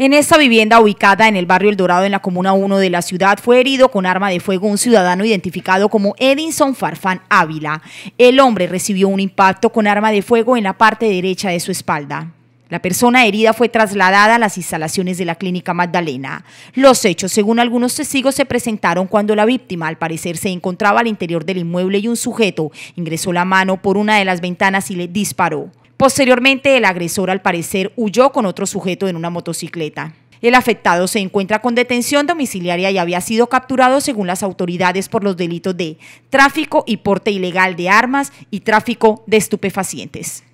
En esta vivienda ubicada en el barrio El Dorado en la Comuna 1 de la ciudad fue herido con arma de fuego un ciudadano identificado como Edinson Farfán Ávila. El hombre recibió un impacto con arma de fuego en la parte derecha de su espalda. La persona herida fue trasladada a las instalaciones de la clínica Magdalena. Los hechos, según algunos testigos, se presentaron cuando la víctima, al parecer, se encontraba al interior del inmueble y un sujeto ingresó la mano por una de las ventanas y le disparó. Posteriormente, el agresor al parecer huyó con otro sujeto en una motocicleta. El afectado se encuentra con detención domiciliaria y había sido capturado según las autoridades por los delitos de tráfico y porte ilegal de armas y tráfico de estupefacientes.